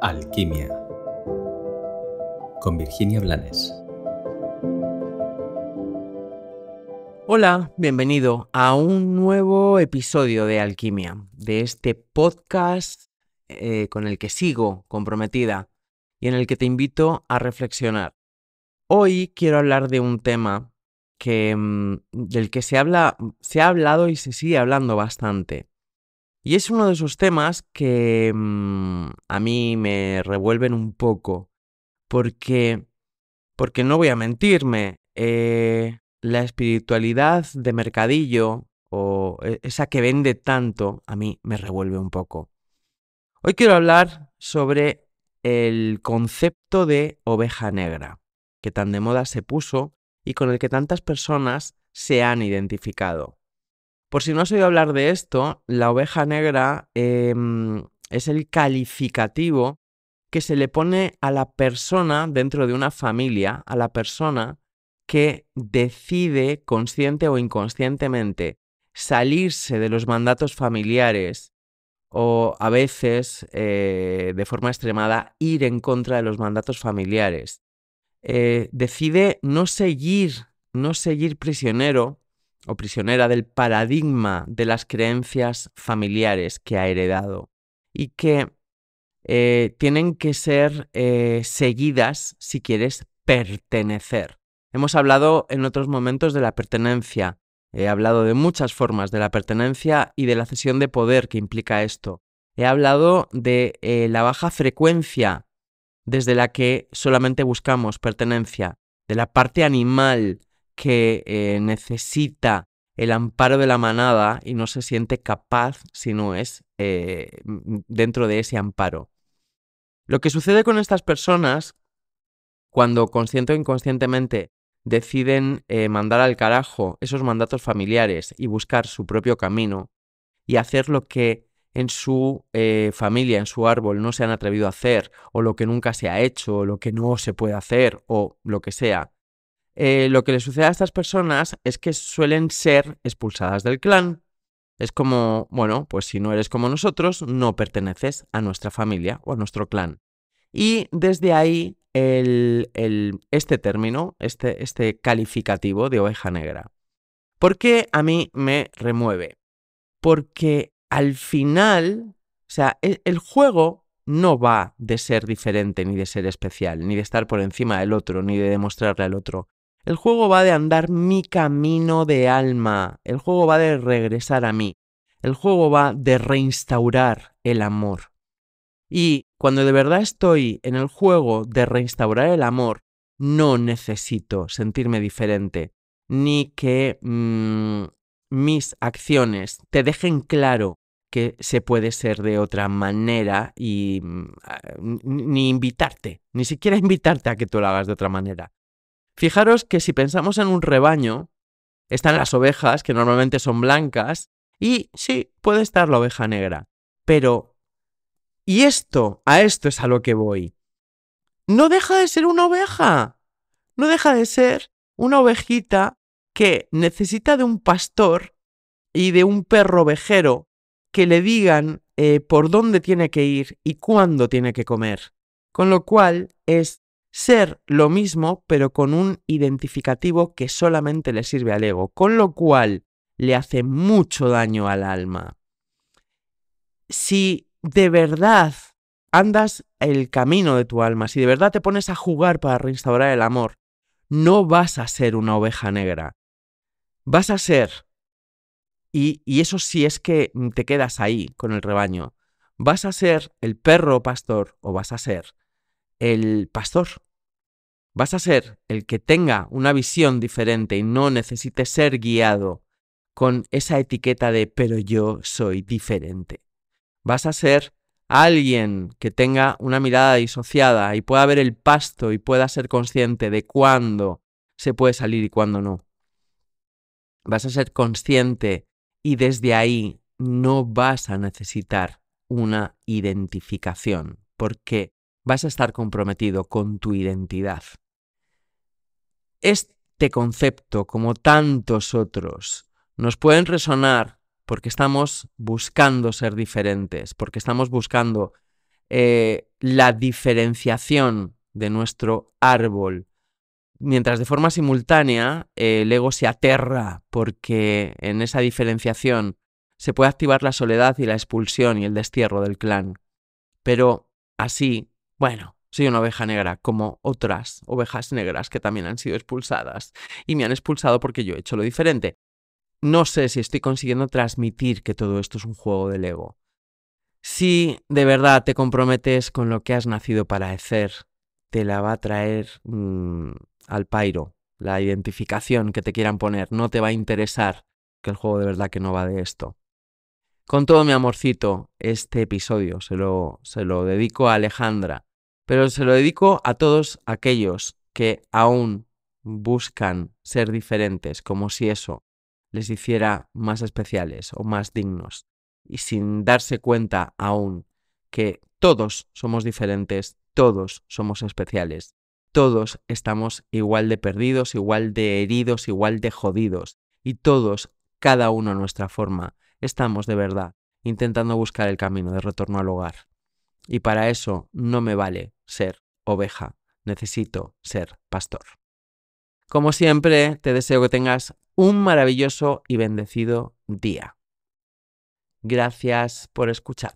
Alquimia con Virginia Blanes. Hola, bienvenido a un nuevo episodio de Alquimia, de este podcast eh, con el que sigo comprometida y en el que te invito a reflexionar. Hoy quiero hablar de un tema que, mm, del que se, se ha hablado y se sigue hablando bastante, y es uno de esos temas que mm, a mí me revuelven un poco, porque, porque no voy a mentirme, eh, la espiritualidad de mercadillo o e, esa que vende tanto, a mí me revuelve un poco. Hoy quiero hablar sobre el concepto de oveja negra, que tan de moda se puso y con el que tantas personas se han identificado. Por si no has oído hablar de esto, la oveja negra em, es el calificativo que se le pone a la persona dentro de una familia, a la persona que decide consciente o inconscientemente salirse de los mandatos familiares o a veces, eh, de forma extremada, ir en contra de los mandatos familiares. Eh, decide no seguir, no seguir prisionero o prisionera del paradigma de las creencias familiares que ha heredado y que eh, tienen que ser eh, seguidas si quieres pertenecer. Hemos hablado en otros momentos de la pertenencia, he hablado de muchas formas de la pertenencia y de la cesión de poder que implica esto. He hablado de eh, la baja frecuencia desde la que solamente buscamos pertenencia, de la parte animal que eh, necesita el amparo de la manada y no se siente capaz si no es eh, dentro de ese amparo. Lo que sucede con estas personas, cuando consciente o inconscientemente deciden eh, mandar al carajo esos mandatos familiares y buscar su propio camino y hacer lo que en su familia, en su árbol, no se han atrevido a hacer, o lo que nunca se ha hecho, o lo que no se puede hacer, o lo que sea, eh, lo que le sucede a estas personas es que suelen ser expulsadas del clan. Es como, bueno, pues si no eres como nosotros, no perteneces a nuestra familia o a nuestro clan. Y desde ahí este término, este, este, calificativo de oveja negra. ¿Por qué a mí me remueve? Porque al final, o sea, e, el juego no va de ser diferente, ni de ser especial, ni de estar por encima del otro, ni de demostrarle al otro. El juego va de andar mi camino de alma. El juego va de regresar a mí. El juego va de reinstaurar el amor. Y cuando de verdad estoy en el juego de reinstaurar el amor, no necesito sentirme diferente, ni que mm, mis acciones te dejen claro que se puede ser de otra manera y mm, ni invitarte, ni siquiera invitarte a que tú lo hagas de otra manera. Fijaros que si pensamos en un rebaño, están las ovejas, que normalmente son blancas, y sí, puede estar la oveja negra, pero... Y esto, a esto es a lo que voy. No deja de ser una oveja. No deja de ser una ovejita que necesita de un pastor y de un perro ovejero que le digan eh, por dónde tiene que ir y cuándo tiene que comer. Con lo cual es ser lo mismo pero con un identificativo que solamente le sirve al ego, con lo cual le hace mucho daño al alma. Si de verdad andas el camino de tu alma, si de verdad te pones a jugar para reinstaurar el amor, no vas a ser una oveja negra. Vas a ser, y, y eso sí es que mm, te quedas ahí con el rebaño, vas a ser el perro pastor o vas a ser el pastor Vas a ser el que tenga una visión diferente y no necesite ser guiado con esa etiqueta de pero yo soy diferente. Vas a ser alguien que tenga una mirada disociada y pueda ver el pasto y pueda ser consciente de cuándo se puede salir y cuándo no. Vas a ser consciente y desde ahí no vas a necesitar una identificación, porque vas a estar comprometido con tu identidad. Este concepto, como tantos otros, nos pueden resonar porque estamos buscando ser diferentes, porque estamos buscando eh, la diferenciación de nuestro árbol. Mientras de forma simultánea el ego se aterra porque en esa diferenciación se puede activar la soledad y la expulsión y el destierro del clan. Pero así bueno, soy una oveja negra, como otras ovejas negras que también han sido expulsadas. Y me han expulsado porque yo he hecho lo diferente. No sé si estoy consiguiendo transmitir que todo esto es un juego del ego. Si de verdad te comprometes con lo que has nacido para hacer, te la va a traer mm, al pairo. La identificación que te quieran poner no te va a interesar, que el juego de verdad que no va de esto. Con todo mi amorcito, este episodio se lo dedico a Alejandra, pero se lo dedico a todos aquellos que aún buscan ser diferentes, como si eso les hiciera más especiales o más dignos, y sin darse cuenta aún que todos somos diferentes, todos somos especiales, todos estamos igual de perdidos, igual de heridos, igual de jodidos, y todos, cada uno a nuestra forma, estamos de verdad intentando buscar el camino de retorno al hogar. Y para eso no me vale ser oveja, necesito ser pastor. Como siempre, te deseo que tengas un maravilloso y bendecido día. Gracias por escuchar.